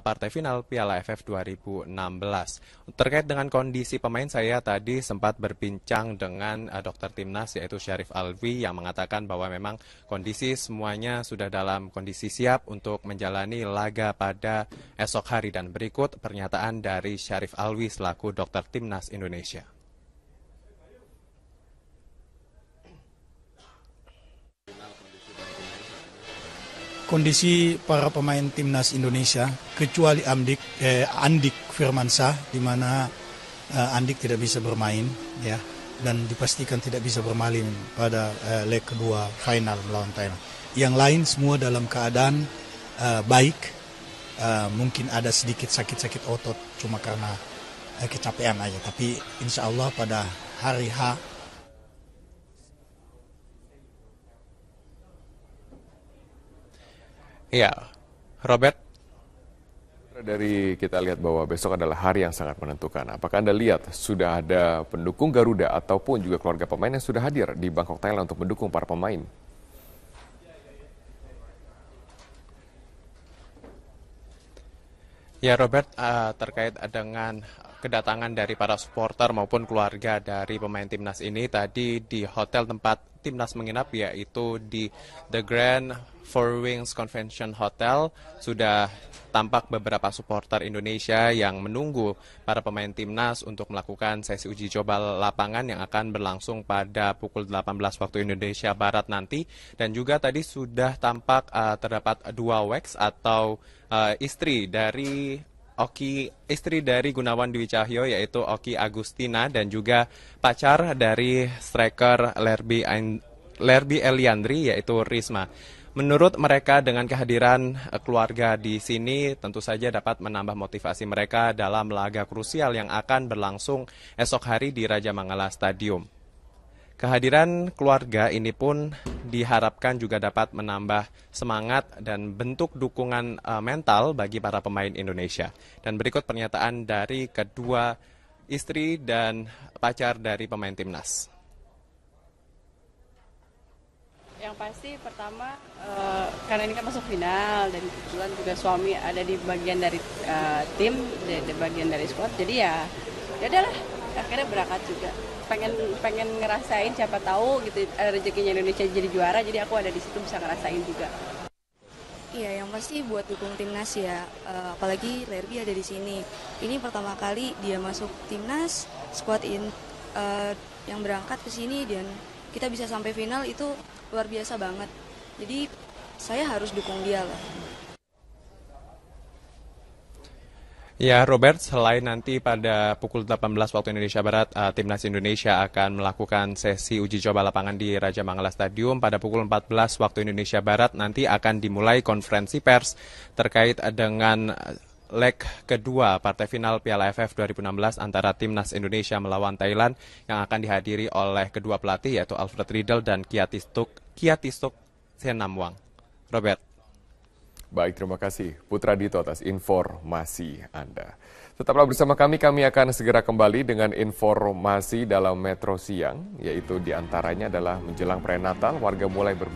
partai final Piala AFF 2016. Terkait dengan kondisi pemain saya tadi sempat berbincang dengan uh, dokter timnas yaitu Syarif alwi yang mengatakan bahwa memang kondisi semuanya sudah dalam kondisi siap untuk menjalani laga pada esok hari dan berikut pernyataan dari Syarif Alwi selaku dokter timnas Indonesia. kondisi para pemain timnas Indonesia kecuali Amdik eh, Andik Firmansah di mana eh, Andik tidak bisa bermain ya dan dipastikan tidak bisa bermain pada eh, leg kedua final melawan Thailand. Yang lain semua dalam keadaan eh, baik eh, mungkin ada sedikit sakit-sakit otot cuma karena eh, kecapean aja tapi insya Allah pada hari H Ya, Robert. Dari kita lihat bahwa besok adalah hari yang sangat menentukan. Apakah Anda lihat sudah ada pendukung Garuda ataupun juga keluarga pemain yang sudah hadir di Bangkok, Thailand untuk mendukung para pemain? Ya Robert, eh, terkait dengan kedatangan dari para supporter maupun keluarga dari pemain timnas ini tadi di hotel tempat timnas menginap yaitu di The Grand Four Wings Convention Hotel sudah tampak beberapa supporter Indonesia yang menunggu para pemain timnas untuk melakukan sesi uji coba lapangan yang akan berlangsung pada pukul 18 waktu Indonesia Barat nanti dan juga tadi sudah tampak uh, terdapat dua wex atau uh, istri dari Oki istri dari Gunawan Dwi Cahyo yaitu Oki Agustina dan juga pacar dari striker Lerby Lerby Eliandri yaitu Risma. Menurut mereka dengan kehadiran eh, keluarga di sini tentu saja dapat menambah motivasi mereka dalam laga krusial yang akan berlangsung esok hari di Raja Mangala Stadium. Kehadiran keluarga ini pun diharapkan juga dapat menambah semangat dan bentuk dukungan uh, mental bagi para pemain Indonesia. Dan berikut pernyataan dari kedua istri dan pacar dari pemain timnas. Yang pasti pertama uh, karena ini kan masuk final dan kebetulan juga suami ada di bagian dari uh, tim, di, di bagian dari squad, jadi ya ya adalah akhirnya berangkat juga pengen pengen ngerasain siapa tahu gitu eh, rezekinya Indonesia jadi juara jadi aku ada di situ bisa ngerasain juga Iya, yang pasti buat dukung timnas ya. Eh, apalagi Lerby ada di sini. Ini pertama kali dia masuk timnas, squad in uh, yang berangkat ke sini dan kita bisa sampai final itu luar biasa banget. Jadi saya harus dukung dia lah. Ya Robert, selain nanti pada pukul 18 waktu Indonesia Barat, uh, Timnas Indonesia akan melakukan sesi uji coba lapangan di Raja Mangala Stadium. Pada pukul 14 waktu Indonesia Barat nanti akan dimulai konferensi pers terkait dengan eh, leg kedua partai final Piala AFF 2016 antara timnas Indonesia melawan Thailand yang akan dihadiri oleh kedua pelatih yaitu Alfred Riedel dan Kiatistuk Kiatistuk Senamwang. Robert. Baik, terima kasih Putra Dito atas informasi Anda. Tetaplah bersama kami, kami akan segera kembali dengan informasi dalam Metro Siang, yaitu diantaranya adalah menjelang perayaan Natal, warga mulai ber.